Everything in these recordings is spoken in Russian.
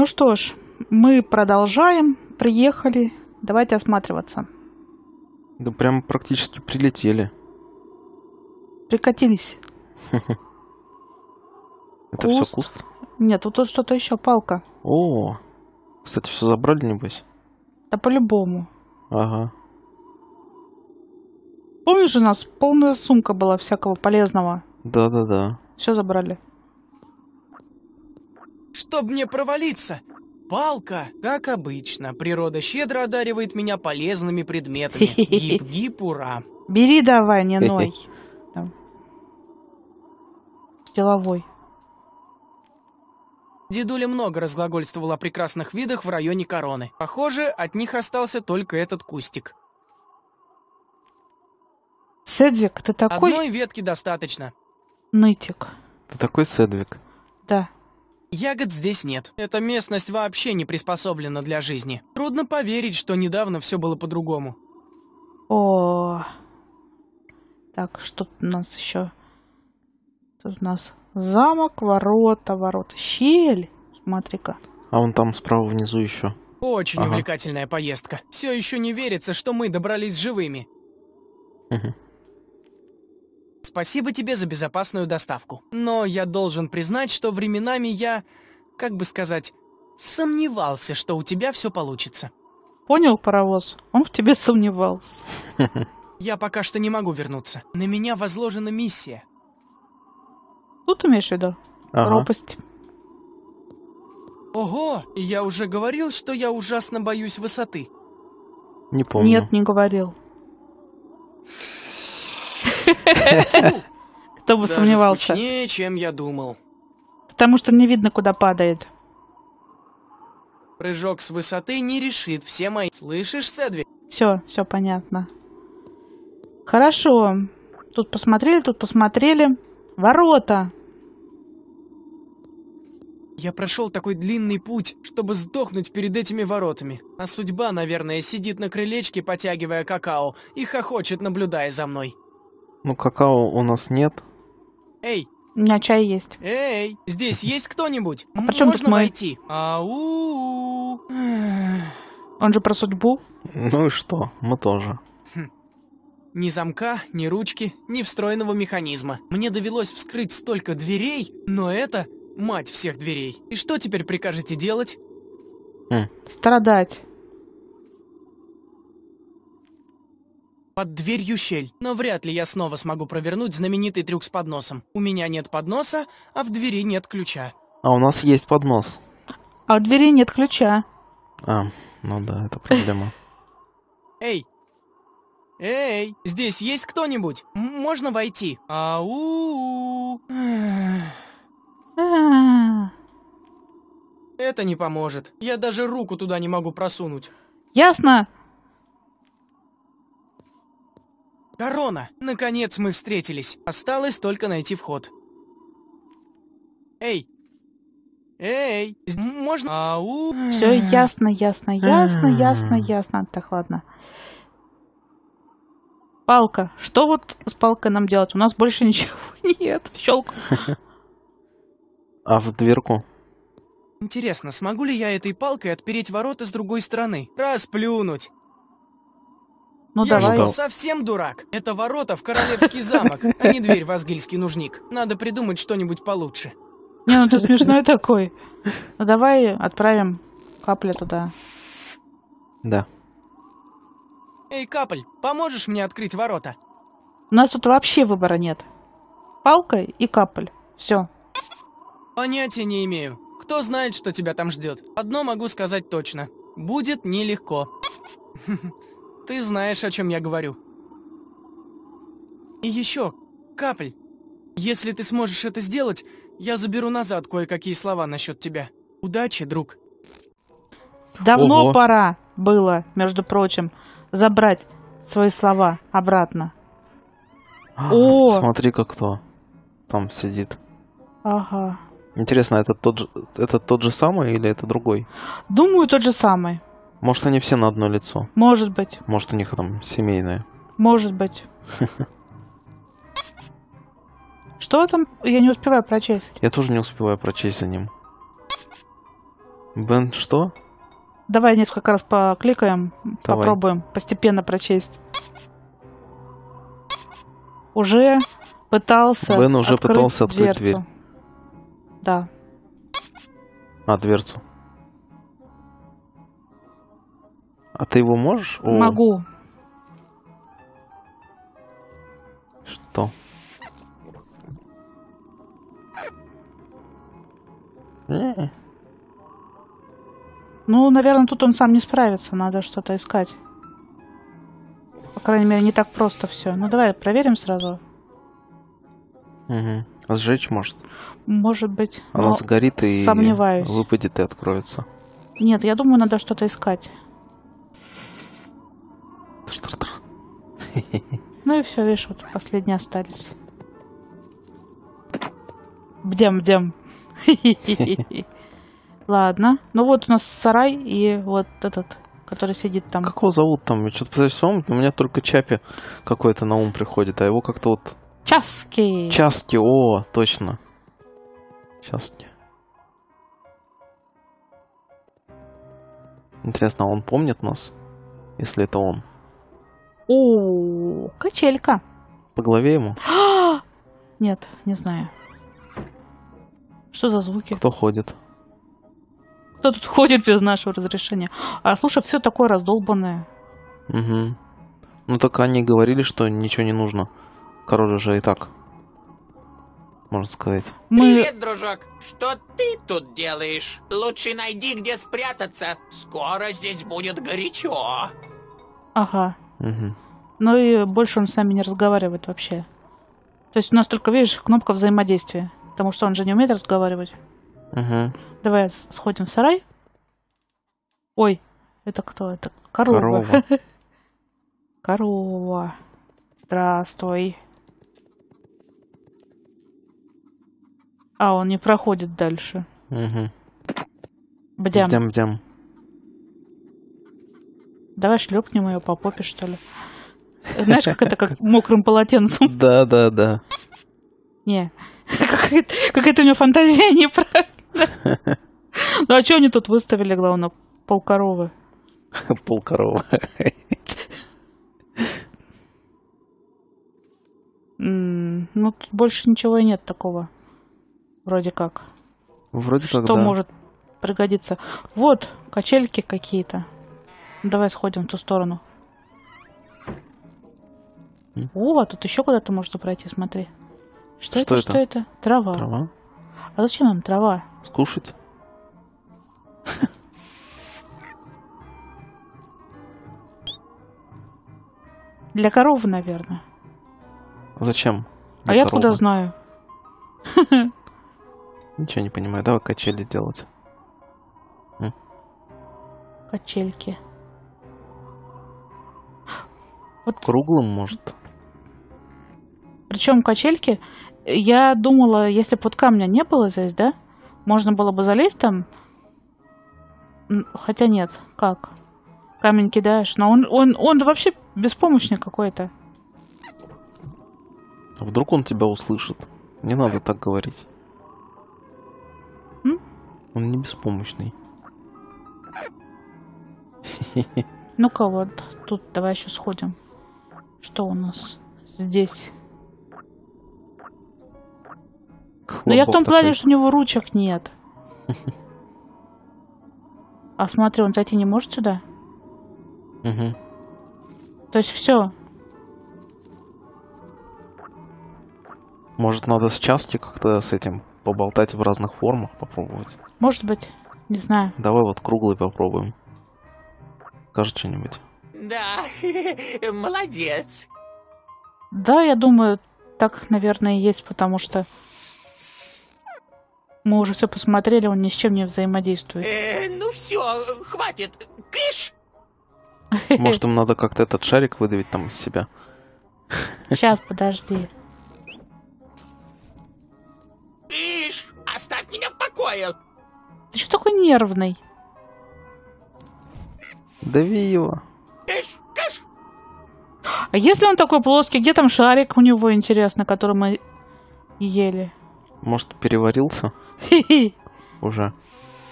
Ну что ж, мы продолжаем. Приехали. Давайте осматриваться. Да прям практически прилетели. Прикатились. Это все куст? Нет, тут что-то еще, палка. О, кстати, все забрали, небось? Да по-любому. Ага. Помнишь, у нас полная сумка была всякого полезного? Да-да-да. Все забрали. Чтоб мне провалиться! Палка! Как обычно, природа щедро одаривает меня полезными предметами. Гип-гип, ура! Бери давай, не ной. Деловой. Дедуля много разглагольствовал о прекрасных видах в районе короны. Похоже, от них остался только этот кустик. Седвик, ты такой... Одной ветки достаточно. Нытик. Ты такой Седвик. Да. Ягод здесь нет. Эта местность вообще не приспособлена для жизни. Трудно поверить, что недавно все было по-другому. О. Так, что у нас еще? Тут у нас замок, ворота, ворота, щель. Смотри-ка. А он там справа внизу еще. Очень ага. увлекательная поездка. Все еще не верится, что мы добрались живыми. Угу. Спасибо тебе за безопасную доставку. Но я должен признать, что временами я, как бы сказать, сомневался, что у тебя все получится. Понял, паровоз? Он в тебе сомневался. Я пока что не могу вернуться. На меня возложена миссия. Тут имеешь в виду? Ага. Ропость. Ого, я уже говорил, что я ужасно боюсь высоты. Не помню. Нет, не говорил. Кто бы сомневался. Не, чем я думал. Потому что не видно, куда падает. Прыжок с высоты не решит все мои... Слышишь, Седви? Все, все понятно. Хорошо. Тут посмотрели, тут посмотрели. Ворота. Я прошел такой длинный путь, чтобы сдохнуть перед этими воротами. А судьба, наверное, сидит на крылечке, потягивая какао, и хохочет, наблюдая за мной. Ну, какао у нас нет. Эй! У меня чай есть. Эй! Здесь есть кто-нибудь? А при тут Можно войти? Ау! Он же про судьбу. Ну и что? Мы тоже. Хм. Ни замка, ни ручки, ни встроенного механизма. Мне довелось вскрыть столько дверей, но это мать всех дверей. И что теперь прикажете делать? Хм. Страдать. под дверью щель, но вряд ли я снова смогу провернуть знаменитый трюк с подносом. У меня нет подноса, а в двери нет ключа. А у нас есть поднос. А у двери нет ключа. А, ну да, это проблема. Эй! Эй! Здесь есть кто-нибудь? Можно войти? Ау! Это не поможет. Я даже руку туда не могу просунуть. Ясно. Корона! Наконец мы встретились. Осталось только найти вход. Эй! Эй! Можно... Ау! Все ясно, ясно, ясно, ясно, ясно. Так, ладно. Палка. Что вот с палкой нам делать? У нас больше ничего нет. Щелку. А в дверку? Интересно, смогу ли я этой палкой отпереть ворота с другой стороны? Расплюнуть! Ну Я давай. что, совсем дурак? Это ворота в королевский замок, а не дверь в Асгильский нужник. Надо придумать что-нибудь получше. Не, ну ты смешной такой. Ну давай отправим капля туда. Да. Эй, Капль, поможешь мне открыть ворота? У нас тут вообще выбора нет. Палка и капль. Все. Понятия не имею. Кто знает, что тебя там ждет. Одно могу сказать точно. Будет нелегко. Ты знаешь, о чем я говорю. И еще, капель. Если ты сможешь это сделать, я заберу назад кое-какие слова насчет тебя. Удачи, друг. Давно Ого. пора было, между прочим, забрать свои слова обратно. А, о! Смотри, как кто там сидит. Ага. Интересно, это тот же, это тот же самый или это другой? Думаю, тот же самый. Может, они все на одно лицо. Может быть. Может, у них там семейное. Может быть. Что там? Я не успеваю прочесть. Я тоже не успеваю прочесть за ним. Бен что? Давай несколько раз покликаем, Давай. попробуем постепенно прочесть. Уже пытался. Бен уже открыть пытался открыть дверцу. дверь. Да. А, дверцу. А ты его можешь? Могу. Что? Ну, наверное, тут он сам не справится. Надо что-то искать. По крайней мере, не так просто все. Ну, давай проверим сразу. Угу. А сжечь может? Может быть. Она сгорит и сомневаюсь. выпадет и откроется. Нет, я думаю, надо что-то искать. Ну и все, видишь, вот последние остались. Бдем, бдем. Ладно. Ну вот у нас сарай и вот этот, который сидит там. Какого зовут там? Я что-то пытаюсь вспомнить, у меня только Чапи какой-то на ум приходит, а его как-то вот... Часки! Часки, о, точно. Часки. Интересно, а он помнит нас? Если это он. О, качелька. По голове ему? Нет, не знаю. Что за звуки? Кто ходит? Кто тут ходит без нашего разрешения? А слушай, все такое раздолбанное. Угу. Ну так они говорили, что ничего не нужно. Король уже и так. Можно сказать. Мы... Привет, дружок. Что ты тут делаешь? Лучше найди, где спрятаться. Скоро здесь будет горячо. Ага. Ну и больше он с нами не разговаривает вообще. То есть у нас только, видишь, кнопка взаимодействия. Потому что он же не умеет разговаривать. Угу. Давай сходим в сарай. Ой, это кто? Это корова. Корова. корова. Здравствуй. А, он не проходит дальше. Угу. Бдям. Бдям-бдям. Давай шлепнем ее по попе, что ли. Знаешь, как это как мокрым полотенцем? Да, да, да. Не. Какая-то, у меня фантазия неправильная. Ну а что они тут выставили, главное, полкоровы? Полкоровы. Ну, тут больше ничего и нет такого. Вроде как. Вроде как, Что может пригодиться. Вот, качельки какие-то. Давай сходим в ту сторону. М? О, а тут еще куда-то можно пройти, смотри. Что, что это, это? Что это? Трава. Трава. А зачем нам трава? Скушать. Для коровы, наверное. Зачем? А Для а я откуда знаю? Ничего не понимаю. Давай качели делать. Качельки. Вот круглым, может. Причем качельки, я думала, если бы вот камня не было здесь, да, можно было бы залезть там. Хотя нет, как? Камень кидаешь, но он, он, он же вообще беспомощный какой-то. А вдруг он тебя услышит? Не надо так говорить. М? Он не беспомощный. Ну-ка вот, тут давай еще сходим. Что у нас здесь? Но ну, я в том плане, что у него ручек нет. А смотри, он зайти не может сюда? Угу. То есть все. Может, надо с частью как-то с этим поболтать в разных формах, попробовать? Может быть. Не знаю. Давай вот круглый попробуем. Скажет что-нибудь. Да, молодец. Да, я думаю, так, наверное, и есть, потому что мы уже все посмотрели, он ни с чем не взаимодействует. Э, ну все, хватит. Кыш! Может, им надо как-то этот шарик выдавить там из себя? Сейчас, подожди. Кыш! Оставь меня в покое! Ты что такой нервный? Дави его. Кыш, кыш. А если он такой плоский, где там шарик у него, интересно, который мы ели? Может, переварился? Уже.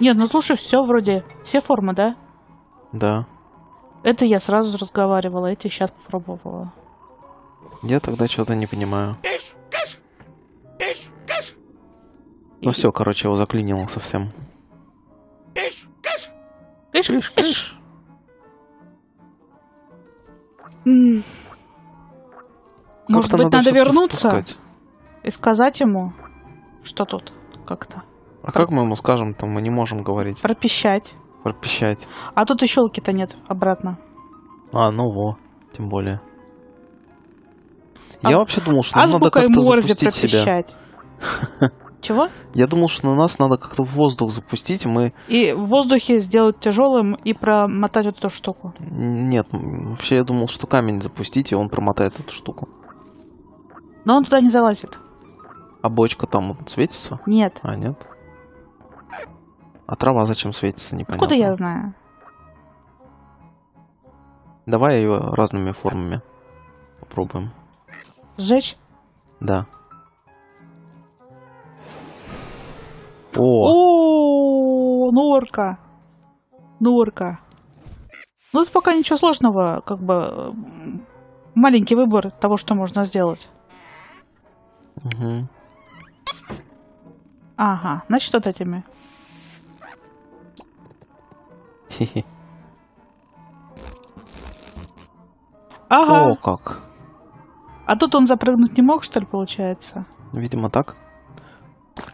Нет, ну слушай, все вроде. Все формы, да? Да. Это я сразу разговаривала, эти сейчас попробовала. Я тогда что-то не понимаю. Кыш, кыш, кыш, кыш. Ну все, короче, его заклинило совсем. Кыш, кыш. Кыш, кыш. кыш. Может быть, надо, вернуться и сказать ему, что тут как-то. А как мы ему скажем, там мы не можем говорить? Пропищать. Пропищать. А тут еще щелки-то нет обратно. А, ну во, тем более. А Я вообще думал, что а надо как-то запустить пропищать. Чего? Я думал, что на нас надо как-то воздух запустить, мы... И в воздухе сделать тяжелым и промотать эту штуку. Нет, вообще я думал, что камень запустить, и он промотает эту штуку. Но он туда не залазит. А бочка там светится? Нет. А, нет? А трава зачем светится, непонятно. Откуда я знаю? Давай ее разными формами попробуем. Сжечь? Да. О, О норка. Норка. Ну, это пока ничего сложного, как бы маленький выбор того, что можно сделать. Угу. Ага, значит, вот этими. Ага. О, как. А тут он запрыгнуть не мог, что ли, получается? Видимо, так.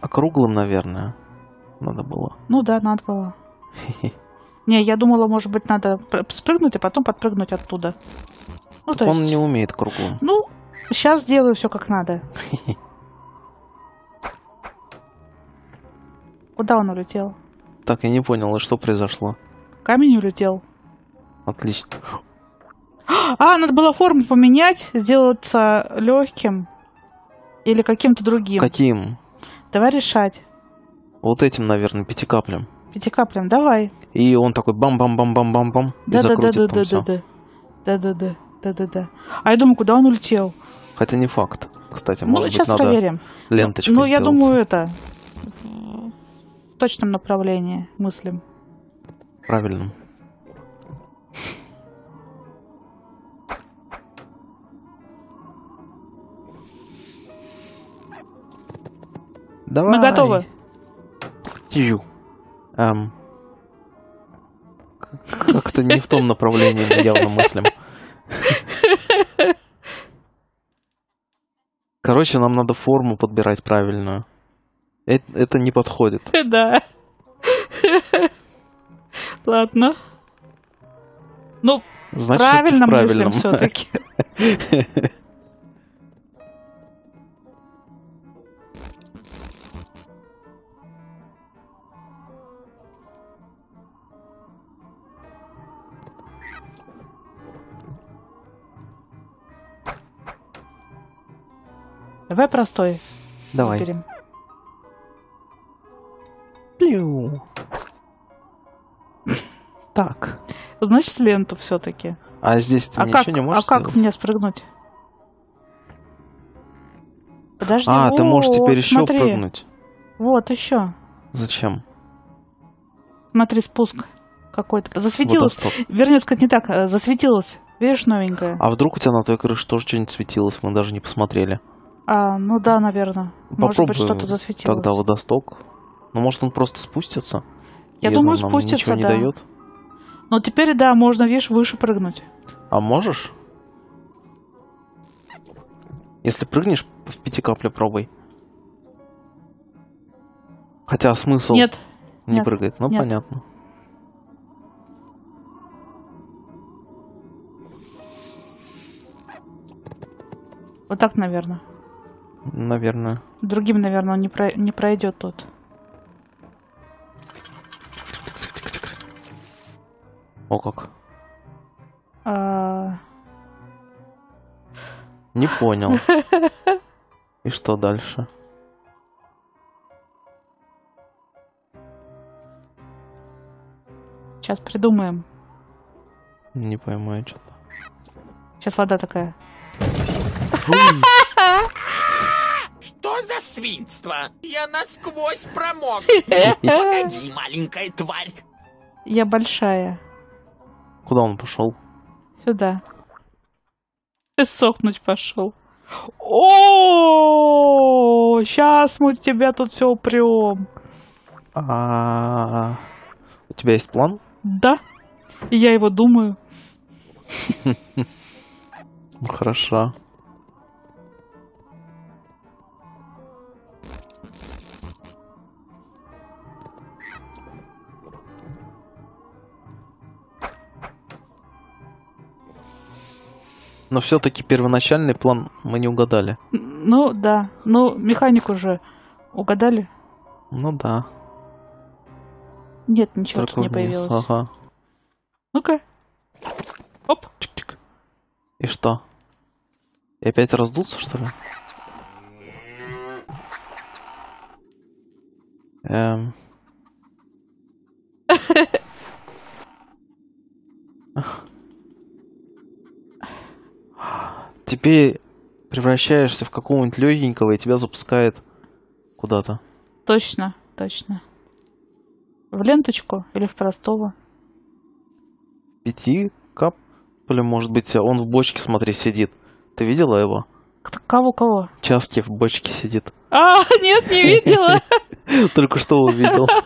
Округлым, наверное, надо было. Ну да, надо было. Не, я думала, может быть, надо спрыгнуть, а потом подпрыгнуть оттуда. Ну, так то он есть... не умеет круглым. Ну, сейчас делаю все как надо. Куда он улетел? Так, я не понял, а что произошло? Камень улетел. Отлично. А, надо было форму поменять, сделаться легким или каким-то другим. Каким? Давай решать. Вот этим, наверное, пяти каплям. Пяти каплям, давай. И он такой бам-бам-бам-бам-бам-бам. Да, да, да, да, да, да, да. Да, да, да, да, да, да. А я думаю, куда он улетел? Хотя не факт. Кстати, ну, может ну, сейчас быть, проверим. надо ленточку Ну, сделать. я думаю, это в точном направлении мыслим. Правильно. Давай. Мы готовы. Тижу. Эм, как-то не в том направлении мы явно мыслим. Короче, нам надо форму подбирать правильную. Это, это не подходит. Да. Ладно. Ну, Значит, правильно мыслим все-таки. Давай простой. Давай. Выберем. Плю. Так. Значит, ленту все-таки. А здесь ты а ничего как, не можешь А как мне спрыгнуть? Подожди. А, ты можешь теперь еще смотри. прыгнуть. Вот, еще. Зачем? Смотри, спуск какой-то. Засветилось. Вот, Вернее сказать, не так. А засветилось. Видишь, новенькое. А вдруг у тебя на той крыше тоже что-нибудь светилось? Мы даже не посмотрели. А, ну да, наверное. Попробуй может быть, что-то засветилось. Тогда водосток. Ну, может, он просто спустится? Я и думаю, спустится, ничего не да. дает. Но ну, теперь, да, можно, видишь, выше прыгнуть. А можешь? Если прыгнешь, в пяти капли пробуй. Хотя смысл... Нет. Не нет, прыгает, ну нет. понятно. Вот так, наверное наверное. Другим, наверное, он не, про... не пройдет тут. О как. А... Не понял. И что дальше? Сейчас придумаем. Не пойму что-то. Сейчас вода такая. за свинство? Я насквозь промок. Погоди, маленькая тварь. Я большая. Куда он пошел? Сюда. Сохнуть пошел. О, сейчас мы тебя тут все упрем. А, у тебя есть план? Да. я его думаю. Ну, хорошо. Но все-таки первоначальный план мы не угадали. Ну да, ну механику же угадали. Ну да. Нет, ничего Только тут не вниз. появилось. Ага. Ну-ка. Оп. Чик-чик. И что? И опять раздулся, что ли? Эм. Ах. Теперь превращаешься в какого-нибудь легенького, и тебя запускает куда-то. Точно, точно. В ленточку или в простого? Пяти кап? Или, может быть, он в бочке, смотри, сидит. Ты видела его? Кого-кого? Часки в бочке сидит. А, нет, не видела. Только что увидел.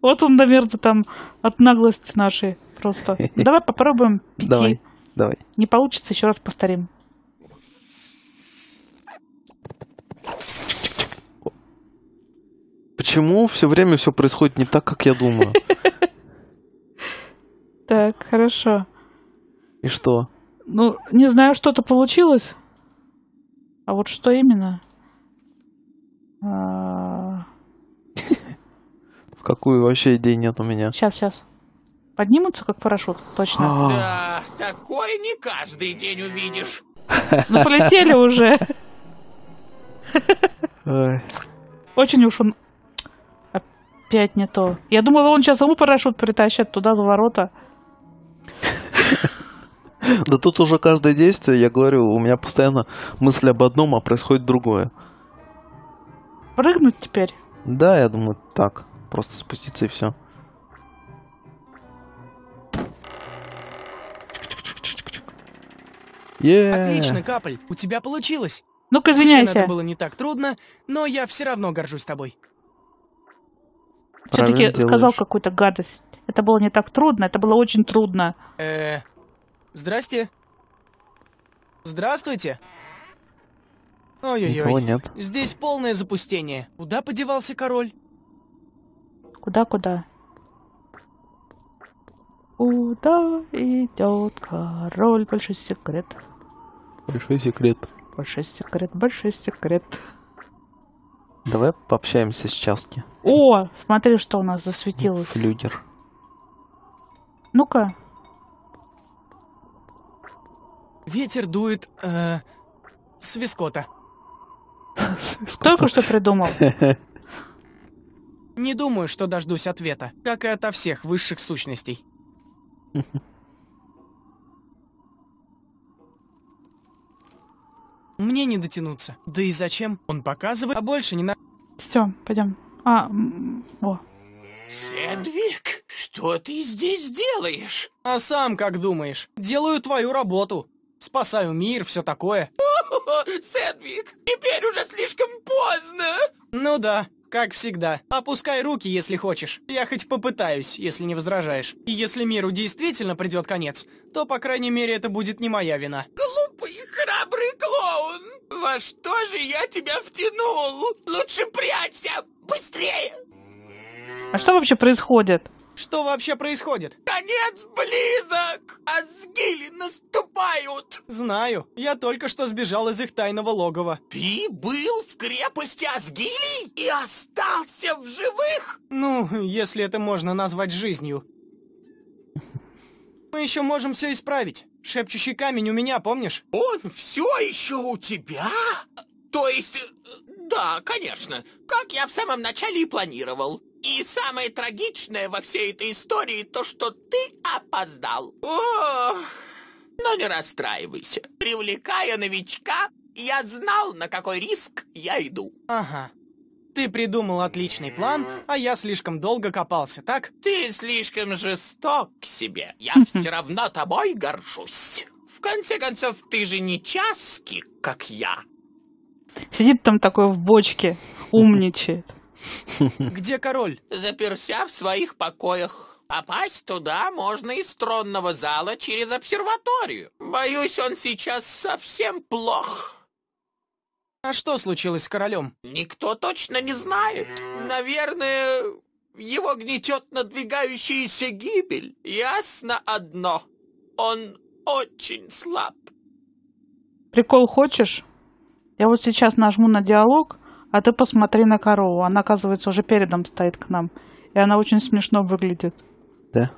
Вот он, наверное, там от наглости нашей Просто. Давай попробуем пяти. Давай, давай. Не получится, еще раз повторим. Почему все время все происходит не так, как я думаю? Так, хорошо. И что? Ну, не знаю, что-то получилось. А вот что именно? А. В какую вообще идеи нет у меня? Сейчас, сейчас. Поднимутся как парашют, точно. А. Да, такое не каждый день увидишь. Ну, полетели уже. Очень уж он опять не то. Я думала, он сейчас ему парашют притащит туда, за ворота. Да тут уже каждое действие, я говорю, у меня постоянно мысль об одном, а происходит другое. Прыгнуть теперь? Да, я думаю, так. Просто спуститься и все. Yeah. Отлично, Капль, у тебя получилось. Ну-ка, ну, извиняйся. Это было не так трудно, но я все равно горжусь тобой. Все-таки сказал какую-то гадость. Это было не так трудно, это было очень трудно. Э, -э здрасте. Здравствуйте. Ой-ой-ой. нет. Здесь полное запустение. Куда подевался король? Куда-куда? Куда идет король? Большой секрет. Большой секрет. Большой секрет, большой секрет. Давай пообщаемся с частки. О, смотри, что у нас засветилось. Флюгер. Ну-ка. Ветер дует э, с вискота. Только что придумал. Не думаю, что дождусь ответа, как и ото всех высших сущностей. Мне не дотянуться. Да и зачем? Он показывает, а больше не на... Все, пойдем. А, во. Седвик, что ты здесь делаешь? А сам как думаешь? Делаю твою работу. Спасаю мир, все такое. О, Седвик, теперь уже слишком поздно. Ну да, как всегда. Опускай руки, если хочешь. Я хоть попытаюсь, если не возражаешь. И если миру действительно придет конец, то, по крайней мере, это будет не моя вина. Глупо храбрый клоун! Во что же я тебя втянул? Лучше прячься! Быстрее! А что вообще происходит? Что вообще происходит? Конец близок! А наступают! Знаю. Я только что сбежал из их тайного логова. Ты был в крепости Азгилий и остался в живых? Ну, если это можно назвать жизнью. Мы еще можем все исправить. Шепчущий камень у меня, помнишь? Он все еще у тебя? То есть... Э, да, конечно. Как я в самом начале и планировал. И самое трагичное во всей этой истории то, что ты опоздал. Ох! Но ну не расстраивайся. Привлекая новичка, я знал, на какой риск я иду. Ага. Ты придумал отличный план, а я слишком долго копался, так? Ты слишком жесток к себе. Я все равно тобой горжусь. В конце концов, ты же не часки, как я. Сидит там такой в бочке, умничает. Где король? Заперся в своих покоях. Попасть а туда можно из тронного зала через обсерваторию. Боюсь, он сейчас совсем плох. А что случилось с королем? Никто точно не знает. Наверное, его гнетет надвигающаяся гибель. Ясно одно. Он очень слаб. Прикол хочешь? Я вот сейчас нажму на диалог, а ты посмотри на корову. Она, оказывается, уже передом стоит к нам. И она очень смешно выглядит. Да?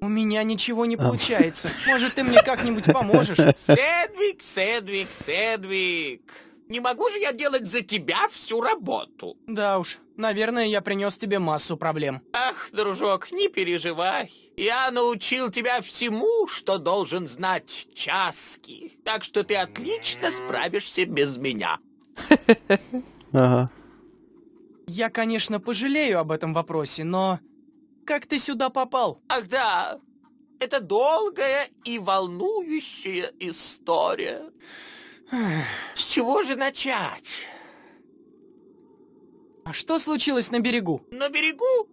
У меня ничего не а. получается. Может, ты мне как-нибудь поможешь? Седвик, Седвик, Седвик. Не могу же я делать за тебя всю работу. Да уж, наверное, я принес тебе массу проблем. Ах, дружок, не переживай. Я научил тебя всему, что должен знать Часки. Так что ты отлично справишься без меня. Ага. Я, конечно, пожалею об этом вопросе, но... Как ты сюда попал? Ах да, это долгая и волнующая история. С чего же начать? А что случилось на берегу? На берегу?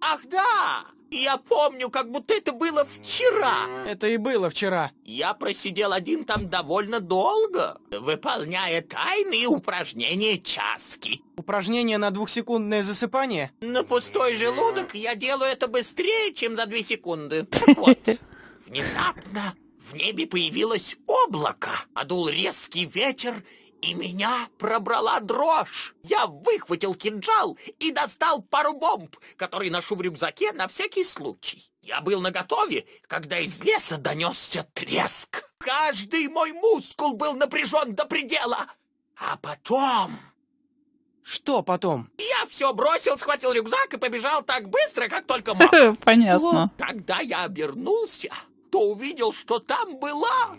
Ах да! Я помню, как будто это было вчера. Это и было вчера. Я просидел один там довольно долго, выполняя тайные упражнения часки. Упражнение на двухсекундное засыпание? На пустой желудок я делаю это быстрее, чем за две секунды. Так вот, внезапно в небе появилось облако, одул резкий ветер, и меня пробрала дрожь. Я выхватил кинжал и достал пару бомб, которые ношу в рюкзаке на всякий случай. Я был наготове, когда из леса донесся треск. Каждый мой мускул был напряжен до предела. А потом... Что потом? Я все бросил, схватил рюкзак и побежал так быстро, как только мог. Понятно. Когда я обернулся, то увидел, что там была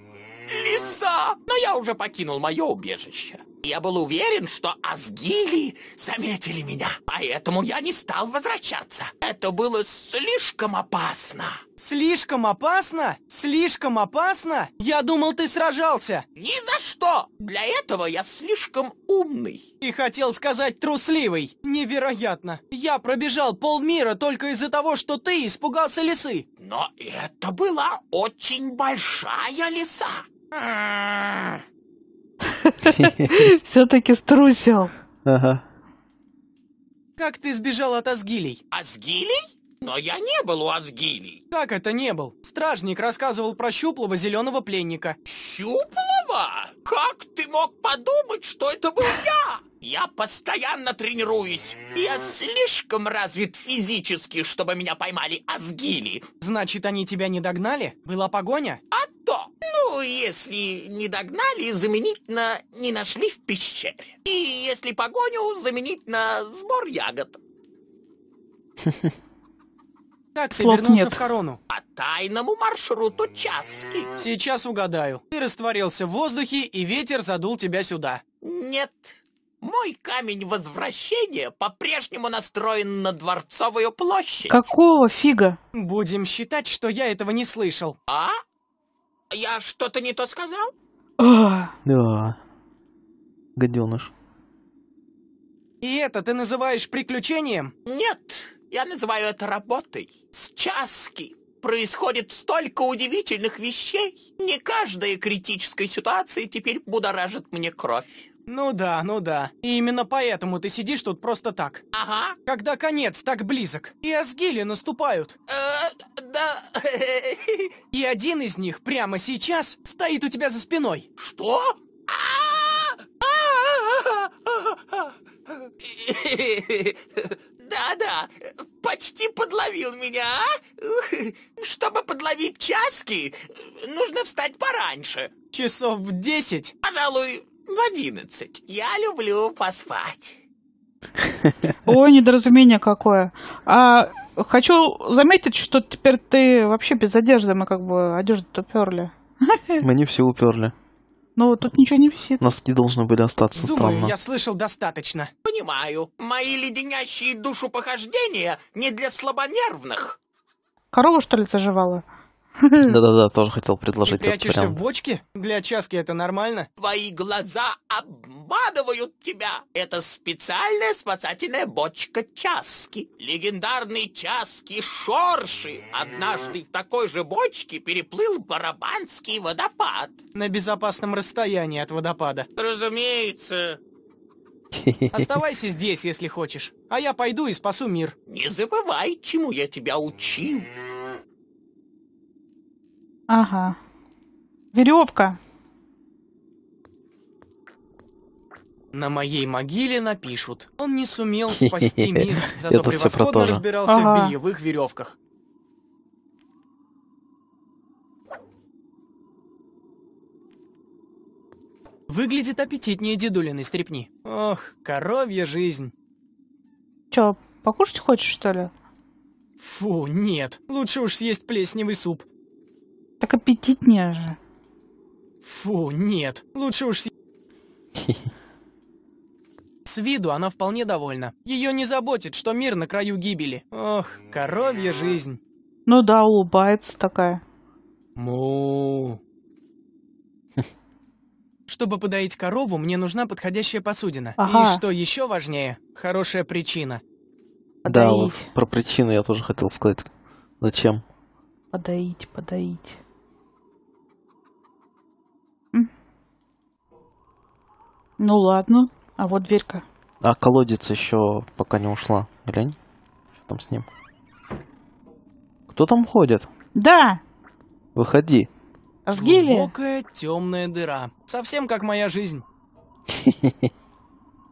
лиса. Но я уже покинул мое убежище. Я был уверен, что Азгили заметили меня, поэтому я не стал возвращаться. Это было слишком опасно. Слишком опасно? Слишком опасно? Я думал, ты сражался. Ни за что! Для этого я слишком умный. И хотел сказать трусливый. Невероятно. Я пробежал полмира только из-за того, что ты испугался лисы. Но это была очень большая лиса. Все-таки струсил. Ага. Как ты сбежал от Азгилей? Азгилей? Но я не был у Азгилий. Как это не был? Стражник рассказывал про щуплого зеленого пленника. Щуплого? Как ты мог подумать, что это был я? Я постоянно тренируюсь. Я слишком развит физически, чтобы меня поймали Азгили. Значит, они тебя не догнали? Была погоня? А то! Ну, если не догнали, заменить на «не нашли в пещере». И если погоню, заменить на «сбор ягод». Ha ha. Как ты вернулся нет. в корону? По тайному маршруту Часки. Сейчас угадаю. Ты растворился в воздухе, и ветер задул тебя сюда. Нет. Мой камень возвращения по-прежнему настроен на Дворцовую площадь. Какого фига? Будем считать, что я этого не слышал. А? Я что-то не то сказал? да. Гаденыш. И это ты называешь приключением? Нет. Я называю это работой. С часки происходит столько удивительных вещей. Не каждая критическая ситуация теперь будоражит мне кровь. Ну да, ну да. И именно поэтому ты сидишь тут просто так. Ага. Когда конец так близок. И Асгили наступают. Э, да. И один из них прямо сейчас стоит у тебя за спиной. Что? А! Да-да, почти подловил меня, а? Чтобы подловить часки, нужно встать пораньше. Часов в десять? Пожалуй, в одиннадцать. Я люблю поспать. Ой, недоразумение какое. А хочу заметить, что теперь ты вообще без одежды, мы как бы одежду-то перли. Мы не все уперли. Но тут ничего не висит. Носки должны были остаться Думаю, странно. я слышал достаточно. Понимаю. Мои леденящие душу похождения не для слабонервных. Корову, что ли, заживала? Да-да-да, тоже хотел предложить. Ты прячешься в бочке? Для часки это нормально? Твои глаза обманывают тебя. Это специальная спасательная бочка часки. Легендарный часки Шорши однажды в такой же бочке переплыл Барабанский водопад. На безопасном расстоянии от водопада. Разумеется. Оставайся здесь, если хочешь, а я пойду и спасу мир. Не забывай, чему я тебя учил. Ага. Веревка. На моей могиле напишут. Он не сумел спасти мир, зато Это превосходно разбирался ага. в бельевых веревках. Выглядит аппетитнее дедулиной стрепни. Ох, коровья жизнь. Чё, покушать хочешь, что ли? Фу, нет. Лучше уж съесть плесневый суп. Так аппетитнее же. Фу, нет. Лучше уж... С виду она вполне довольна. Ее не заботит, что мир на краю гибели. Ох, коровья жизнь. Ну да, улыбается такая. Му. Чтобы подоить корову, мне нужна подходящая посудина. Ага. И что еще важнее, хорошая причина. Подоить. Да, вот про причину я тоже хотел сказать. Зачем? Подоить, подоить. Ну ладно, а вот дверька. А колодец еще пока не ушла. Глянь, что там с ним. Кто там ходит? Да! Выходи. Азгилия? Глубокая темная дыра. Совсем как моя жизнь.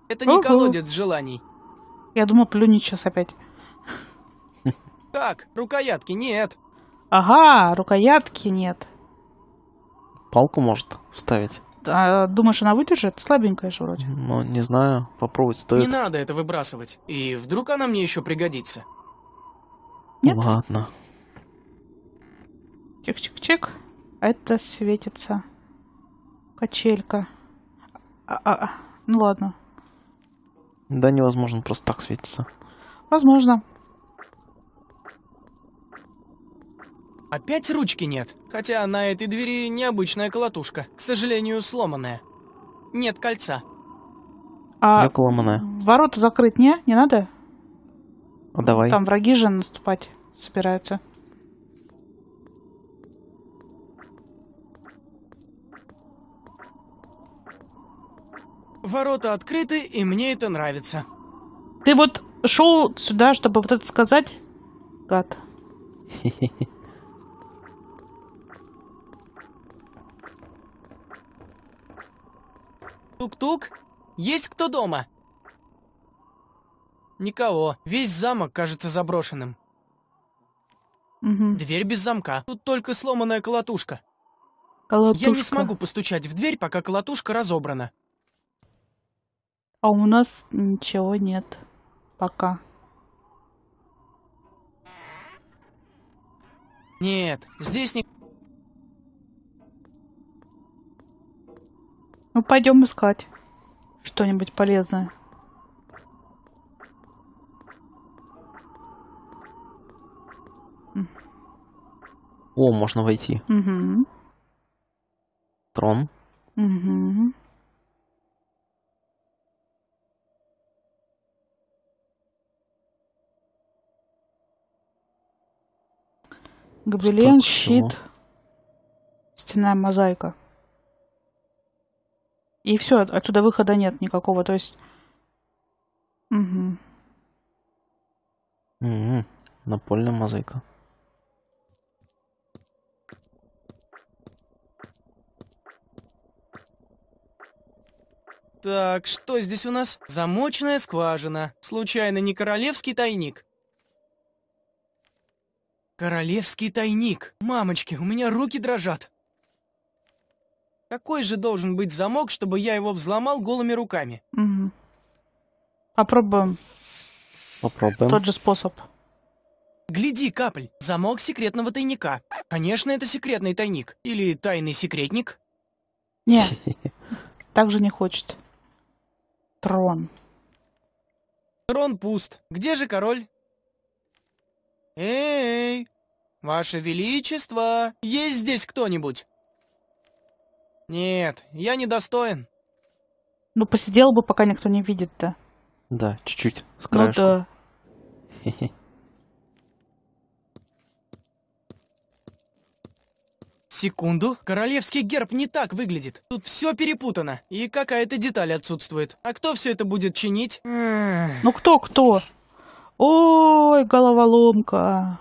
Это не колодец желаний. Я думал, плюнь сейчас опять. Так, рукоятки нет. Ага, рукоятки нет. Палку может вставить. А думаешь, она выдержит? Слабенькая же вроде. Ну, не знаю. Попробовать стоит. Не надо это выбрасывать. И вдруг она мне еще пригодится. Нет? Ладно. Чик-чик-чик. Это светится. Качелька. А -а -а. Ну ладно. Да невозможно просто так светиться. Возможно. Опять ручки нет, хотя на этой двери необычная колотушка, к сожалению, сломанная. Нет кольца. А ломаная. ворота закрыть не? Не надо? А давай. Там враги же наступать собираются. Ворота открыты, и мне это нравится. Ты вот шел сюда, чтобы вот это сказать? Гад. Хе-хе-хе. Тук-тук? Есть кто дома? Никого. Весь замок кажется заброшенным. Угу. Дверь без замка. Тут только сломанная колотушка. Колотушка. Я не смогу постучать в дверь, пока колотушка разобрана. А у нас ничего нет. Пока. Нет, здесь не... Ну, пойдем искать что-нибудь полезное. О, можно войти. Угу. Трон. Угу. Гобелен, щит, стенная мозаика. И все, отсюда выхода нет никакого. То есть... Угу. Угу. Напольная мозаика. Так, что здесь у нас? Замочная скважина. Случайно не королевский тайник? Королевский тайник. Мамочки, у меня руки дрожат. Какой же должен быть замок, чтобы я его взломал голыми руками? Угу. Попробуем. Попробуем. Тот же способ. Гляди, капль, замок секретного тайника. Конечно, это секретный тайник. Или тайный секретник. Не, так же не хочет. Трон. Трон пуст. Где же король? Эй, ваше величество, есть здесь кто-нибудь? Нет, я не достоин. Ну, посидел бы, пока никто не видит-то. Да, чуть-чуть, с Ну да. Секунду, королевский герб не так выглядит. Тут все перепутано, и какая-то деталь отсутствует. А кто все это будет чинить? Ну кто-кто? Ой, головоломка.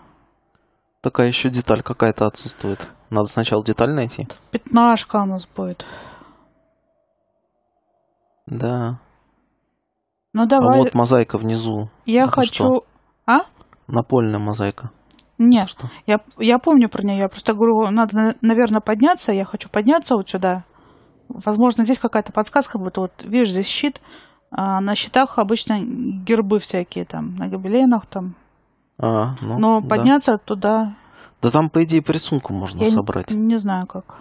Такая еще деталь какая-то отсутствует. Надо сначала деталь найти. Пятнашка у нас будет. Да. Ну давай. А вот мозаика внизу. Я Это хочу. Что? А? Напольная мозаика. Нет, что? Я, я помню про нее. Я просто говорю, надо, наверное, подняться. Я хочу подняться вот сюда. Возможно, здесь какая-то подсказка будет. Вот видишь, здесь щит. А на щитах обычно гербы всякие там, на гобеленах там. А, ну, Но подняться да. туда да там, по идее, по рисунку можно Я собрать. Не, не знаю как.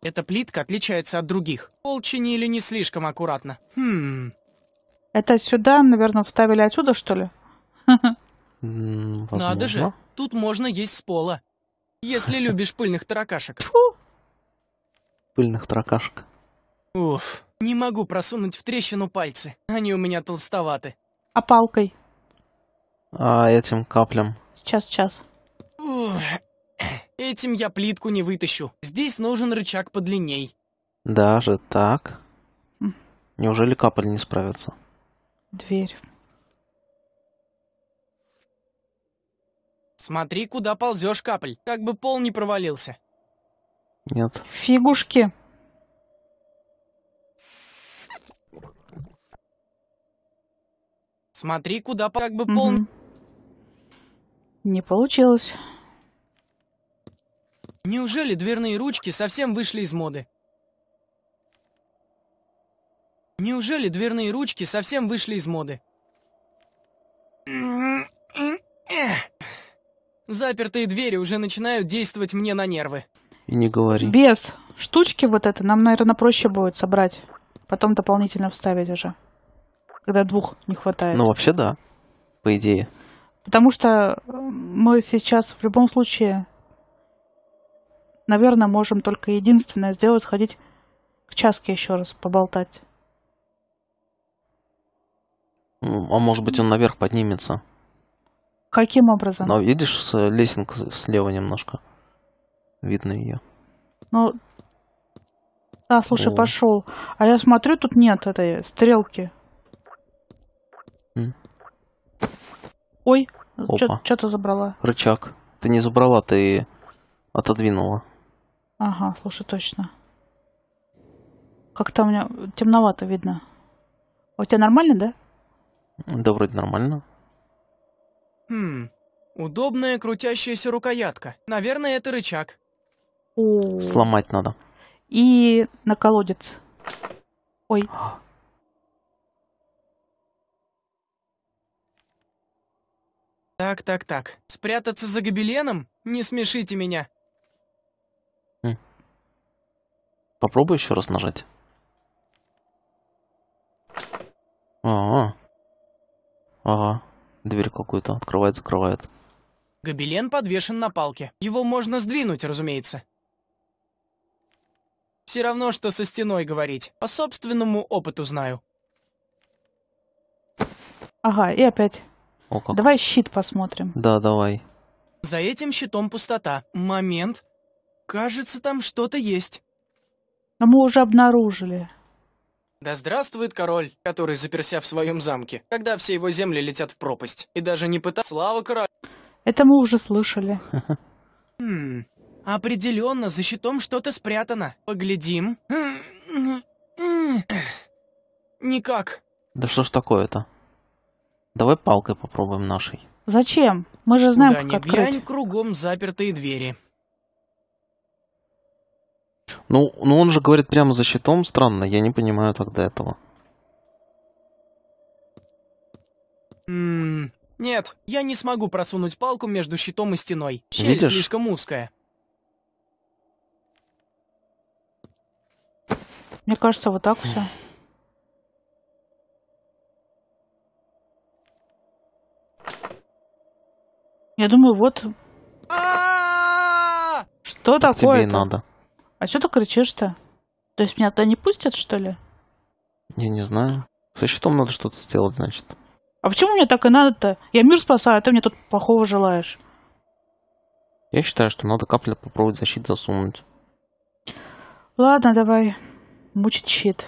Эта плитка отличается от других. Пол чинили не слишком аккуратно. Хм. Это сюда, наверное, вставили отсюда, что ли? Надо же, тут можно есть с пола. Если любишь пыльных таракашек. Фу. Пыльных таракашек. Уф, не могу просунуть в трещину пальцы. Они у меня толстоваты. А палкой? а, этим каплям? Сейчас, сейчас. Этим я плитку не вытащу. Здесь нужен рычаг подлинней. Даже так? Хм. Неужели капель не справится? Дверь. Смотри, куда ползешь, капель. Как бы пол не провалился. Нет. Фигушки. Смотри, куда как бы пол... Угу. Не получилось. Неужели дверные ручки совсем вышли из моды? Неужели дверные ручки совсем вышли из моды? Запертые двери уже начинают действовать мне на нервы. И не говори. Без штучки вот это нам, наверное, проще будет собрать. Потом дополнительно вставить уже. Когда двух не хватает. Ну, вообще да, по идее. Потому что мы сейчас в любом случае, наверное, можем только единственное сделать, сходить к часке еще раз поболтать. А может быть он наверх поднимется? Каким образом? Ну, видишь, лесенка слева немножко. Видно ее. Ну, да, слушай, пошел. А я смотрю, тут нет этой стрелки. Ой, что ты забрала? Рычаг. Ты не забрала, ты отодвинула. Ага, слушай, точно. Как-то у меня темновато видно. У тебя нормально, да? Да, вроде нормально. Хм, удобная крутящаяся рукоятка. Наверное, это рычаг. О. Сломать надо. И на колодец. Ой. Так, так, так. Спрятаться за гобеленом? Не смешите меня. Хм. Попробую еще раз нажать. Ага. Ага. Дверь какую-то открывает, закрывает. Гобелен подвешен на палке. Его можно сдвинуть, разумеется. Все равно, что со стеной говорить. По собственному опыту знаю. Ага, и опять. О, как. Давай щит посмотрим. Да, давай. За этим щитом пустота. Момент. Кажется, там что-то есть. Но а мы уже обнаружили. Да здравствует король, который заперся в своем замке, когда все его земли летят в пропасть. И даже не пытается... Слава королю! Это мы уже слышали. Хм, определенно за щитом что-то спрятано. Поглядим. Никак. Да что ж такое-то? Давай палкой попробуем нашей. Зачем? Мы же знаем, Куда как открыть. Глянь, кругом запертые двери. Ну, ну он же говорит прямо за щитом, странно, я не понимаю тогда этого. М нет, я не смогу просунуть палку между щитом и стеной. Щель Видишь? слишком узкая. Мне кажется, вот так все. Я думаю, вот... Что так такое? Тебе и надо. А что ты кричишь-то? То есть меня туда не пустят, что ли? Я не знаю. Со счетом надо что-то сделать, значит. А почему мне так и надо-то? Я мир спасаю, а ты мне тут плохого желаешь. Я считаю, что надо капля попробовать защит засунуть. Ладно, давай. Мучить щит.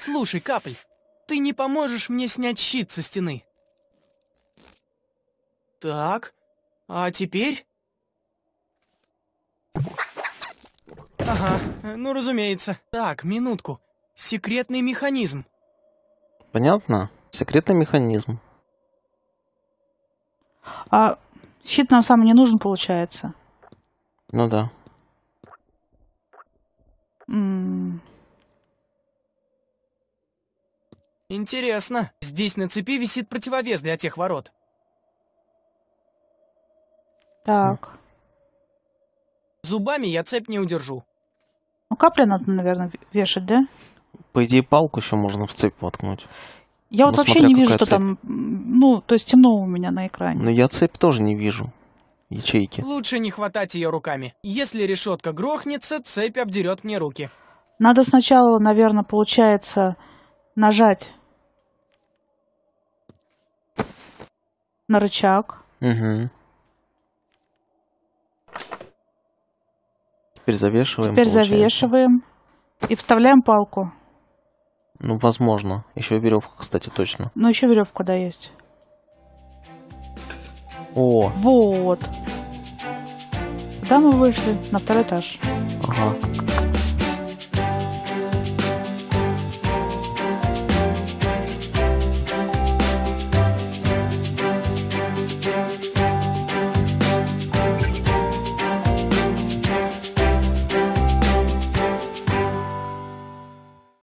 Слушай, Капль, ты не поможешь мне снять щит со стены? Так, а теперь... Ага, ну разумеется. Так, минутку. Секретный механизм. Понятно. Секретный механизм. А щит нам сам не нужен, получается? Ну да. М Интересно. Здесь на цепи висит противовес для тех ворот. Так. Зубами я цепь не удержу. Ну, капля надо, наверное, вешать, да? По идее, палку еще можно в цепь воткнуть. Я ну, вот вообще не вижу, что цепь. там... Ну, то есть темно у меня на экране. Но ну, я цепь тоже не вижу. Ячейки. Лучше не хватать ее руками. Если решетка грохнется, цепь обдерет мне руки. Надо сначала, наверное, получается нажать на рычаг. Угу. Теперь завешиваем. Теперь получается. завешиваем и вставляем палку. Ну, возможно. Еще веревка, кстати, точно. Ну, еще веревка, да, есть. О. Вот. Куда мы вышли? На второй этаж. Ага.